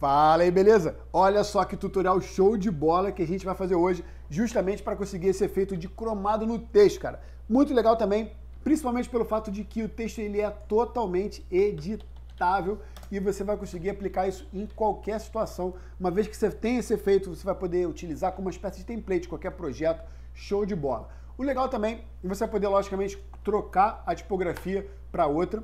Fala aí, beleza? Olha só que tutorial show de bola que a gente vai fazer hoje, justamente para conseguir esse efeito de cromado no texto, cara. Muito legal também, principalmente pelo fato de que o texto ele é totalmente editável e você vai conseguir aplicar isso em qualquer situação. Uma vez que você tem esse efeito, você vai poder utilizar como uma espécie de template, qualquer projeto, show de bola. O legal também é você poder, logicamente, trocar a tipografia para outra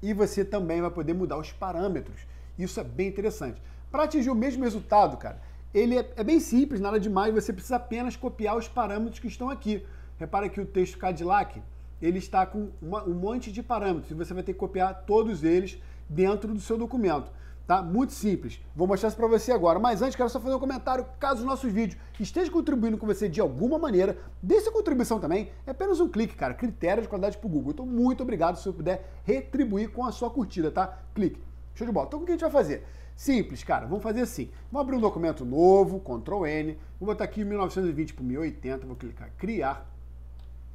e você também vai poder mudar os parâmetros. Isso é bem interessante. Para atingir o mesmo resultado, cara, ele é, é, bem simples, nada demais, você precisa apenas copiar os parâmetros que estão aqui. Repara que o texto Cadillac, ele está com uma, um monte de parâmetros e você vai ter que copiar todos eles dentro do seu documento. Tá? Muito simples. Vou mostrar isso para você agora. Mas antes, quero só fazer um comentário. Caso o nosso vídeo esteja contribuindo com você de alguma maneira, dê sua contribuição também. É apenas um clique, cara. Critério de qualidade para o Google. Então, muito obrigado se você puder retribuir com a sua curtida, tá? Clique. Show de bola. Então o que a gente vai fazer? Simples, cara. Vamos fazer assim. Vou abrir um documento novo, Ctrl N. Vou botar aqui 1920 por 1080. Vou clicar criar.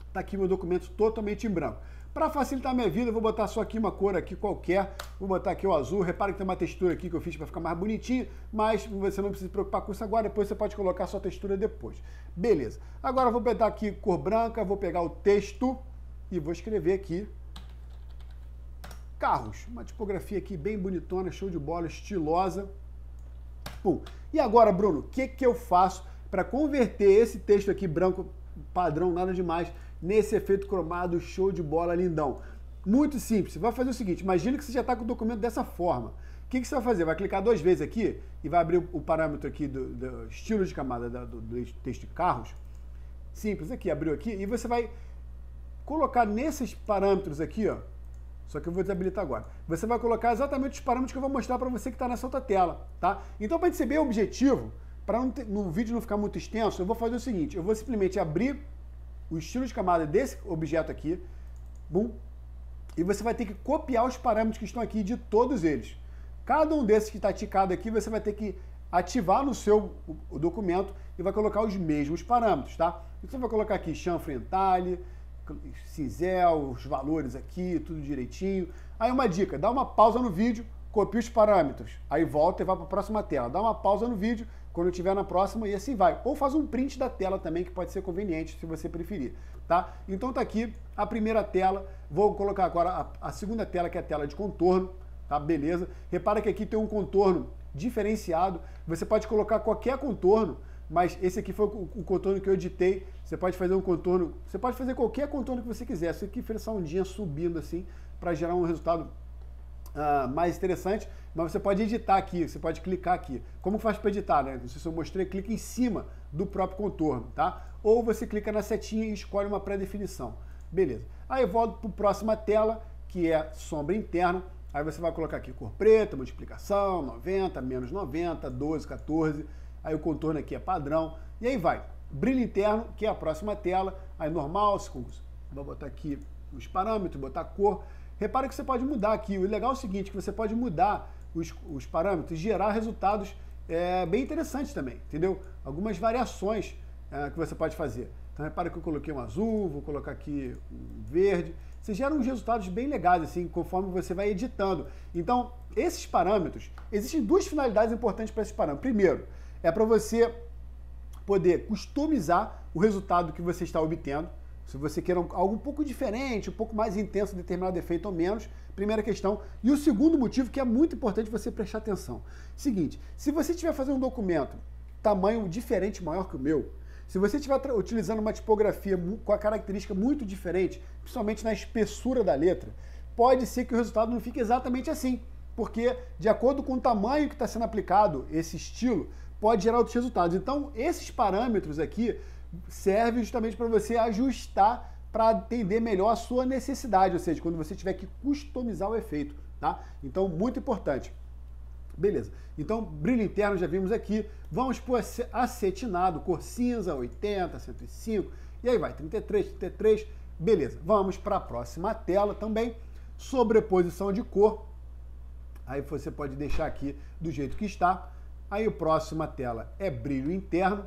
Está aqui meu documento totalmente em branco. Para facilitar a minha vida, eu vou botar só aqui uma cor aqui qualquer. Vou botar aqui o azul. Repara que tem uma textura aqui que eu fiz para ficar mais bonitinho, mas você não precisa se preocupar com isso agora. Depois você pode colocar sua textura depois. Beleza. Agora eu vou botar aqui cor branca, vou pegar o texto e vou escrever aqui carros. Uma tipografia aqui bem bonitona, show de bola, estilosa. Pum. E agora, Bruno, o que, que eu faço para converter esse texto aqui branco, padrão, nada demais, nesse efeito cromado, show de bola, lindão? Muito simples. Você vai fazer o seguinte, imagina que você já está com o documento dessa forma. O que, que você vai fazer? Vai clicar duas vezes aqui e vai abrir o parâmetro aqui do, do estilo de camada do, do texto de carros. Simples, aqui, abriu aqui, e você vai colocar nesses parâmetros aqui, ó, só que eu vou desabilitar agora. Você vai colocar exatamente os parâmetros que eu vou mostrar para você que está nessa outra tela, tá? Então, para ser o objetivo, para o vídeo não ficar muito extenso, eu vou fazer o seguinte, eu vou simplesmente abrir o estilo de camada desse objeto aqui, bum, e você vai ter que copiar os parâmetros que estão aqui de todos eles. Cada um desses que está ticado aqui, você vai ter que ativar no seu documento e vai colocar os mesmos parâmetros, tá? Então, você vai colocar aqui chanfre entalhe, CISEL, os valores aqui, tudo direitinho. Aí uma dica, dá uma pausa no vídeo, copia os parâmetros, aí volta e vai para a próxima tela. Dá uma pausa no vídeo, quando tiver na próxima e assim vai. Ou faz um print da tela também, que pode ser conveniente, se você preferir, tá? Então tá aqui a primeira tela, vou colocar agora a, a segunda tela, que é a tela de contorno, tá? Beleza? Repara que aqui tem um contorno diferenciado, você pode colocar qualquer contorno, mas esse aqui foi o, o contorno que eu editei. Você pode fazer um contorno, você pode fazer qualquer contorno que você quiser. Você que fazer essa ondinha subindo assim para gerar um resultado uh, mais interessante. Mas você pode editar aqui, você pode clicar aqui. Como faz para editar, né? Não sei se eu mostrei, clica em cima do próprio contorno, tá? Ou você clica na setinha e escolhe uma pré-definição. Beleza. Aí eu volto para a próxima tela, que é sombra interna. Aí você vai colocar aqui cor preta, multiplicação, 90, menos 90, 12, 14, aí o contorno aqui é padrão, e aí vai. Brilho interno, que é a próxima tela, aí normal, vou botar aqui os parâmetros, botar cor. Repara que você pode mudar aqui, o legal é o seguinte, que você pode mudar os, os parâmetros e gerar resultados é, bem interessantes também, entendeu? Algumas variações é, que você pode fazer. Então repara que eu coloquei um azul, vou colocar aqui um verde. Você gera uns resultados bem legais, assim, conforme você vai editando. Então, esses parâmetros, existem duas finalidades importantes para esses parâmetros. Primeiro, é para você poder customizar o resultado que você está obtendo. Se você quer algo um pouco diferente, um pouco mais intenso, determinado efeito ou menos, primeira questão. E o segundo motivo, que é muito importante você prestar atenção. Seguinte, se você estiver fazendo um documento tamanho diferente, maior que o meu, se você estiver utilizando uma tipografia com a característica muito diferente, principalmente na espessura da letra, pode ser que o resultado não fique exatamente assim. Porque, de acordo com o tamanho que está sendo aplicado esse estilo, pode gerar outros resultados. Então, esses parâmetros aqui servem justamente para você ajustar para atender melhor a sua necessidade, ou seja, quando você tiver que customizar o efeito, tá? Então, muito importante. Beleza. Então, brilho interno já vimos aqui. Vamos por acetinado, cor cinza, 80, 105, e aí vai, 33, 33. Beleza. Vamos para a próxima tela também. Sobreposição de cor. Aí você pode deixar aqui do jeito que está. Aí a próxima tela é brilho interno,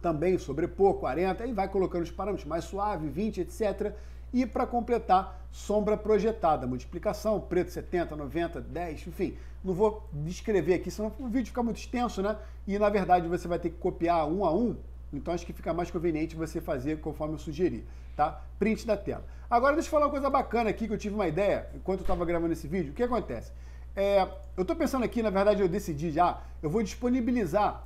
também sobrepor 40, aí vai colocando os parâmetros mais suave, 20, etc. E para completar, sombra projetada, multiplicação, preto 70, 90, 10, enfim. Não vou descrever aqui, senão o vídeo fica muito extenso, né? E na verdade você vai ter que copiar um a um, então acho que fica mais conveniente você fazer conforme eu sugeri, tá? Print da tela. Agora deixa eu falar uma coisa bacana aqui que eu tive uma ideia enquanto eu estava gravando esse vídeo. O que acontece? É, eu estou pensando aqui, na verdade eu decidi já, eu vou disponibilizar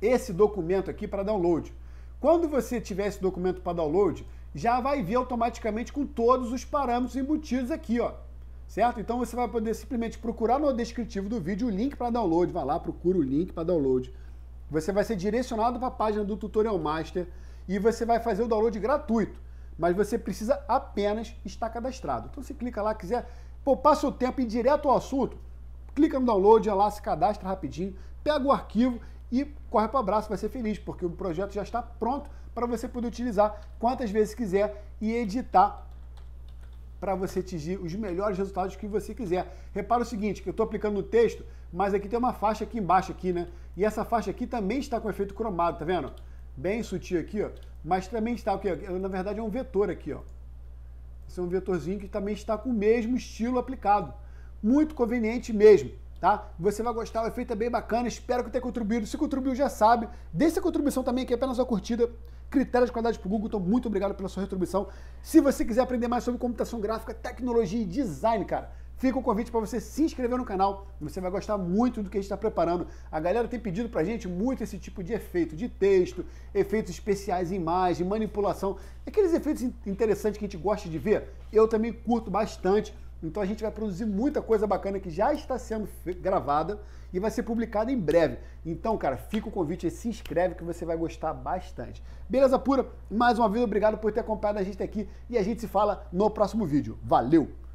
esse documento aqui para download. Quando você tiver esse documento para download, já vai vir automaticamente com todos os parâmetros embutidos aqui, ó. Certo? Então você vai poder simplesmente procurar no descritivo do vídeo o link para download. Vai lá, procura o link para download. Você vai ser direcionado para a página do Tutorial Master e você vai fazer o download gratuito mas você precisa apenas estar cadastrado. Então você clica lá, quiser poupar passa o tempo e direto ao assunto, clica no download, é lá, se cadastra rapidinho, pega o arquivo e corre para o abraço, vai ser feliz, porque o projeto já está pronto para você poder utilizar quantas vezes quiser e editar para você atingir os melhores resultados que você quiser. Repara o seguinte, que eu estou aplicando no texto, mas aqui tem uma faixa aqui embaixo aqui, né? E essa faixa aqui também está com efeito cromado, tá vendo? Bem sutil aqui, ó. Mas também está, o ó. na verdade é um vetor aqui, ó. Esse é um vetorzinho que também está com o mesmo estilo aplicado. Muito conveniente mesmo, tá? Você vai gostar, o efeito é bem bacana, espero que tenha contribuído. Se contribuiu, já sabe. Deixe a contribuição também, que é apenas uma curtida. Critérios de qualidade para o Google, então muito obrigado pela sua retribuição. Se você quiser aprender mais sobre computação gráfica, tecnologia e design, cara, Fica o convite para você se inscrever no canal. Você vai gostar muito do que a gente está preparando. A galera tem pedido para a gente muito esse tipo de efeito de texto, efeitos especiais em imagem, manipulação. Aqueles efeitos interessantes que a gente gosta de ver, eu também curto bastante. Então a gente vai produzir muita coisa bacana que já está sendo gravada e vai ser publicada em breve. Então, cara, fica o convite aí, se inscreve que você vai gostar bastante. Beleza pura? Mais uma vez, obrigado por ter acompanhado a gente aqui e a gente se fala no próximo vídeo. Valeu!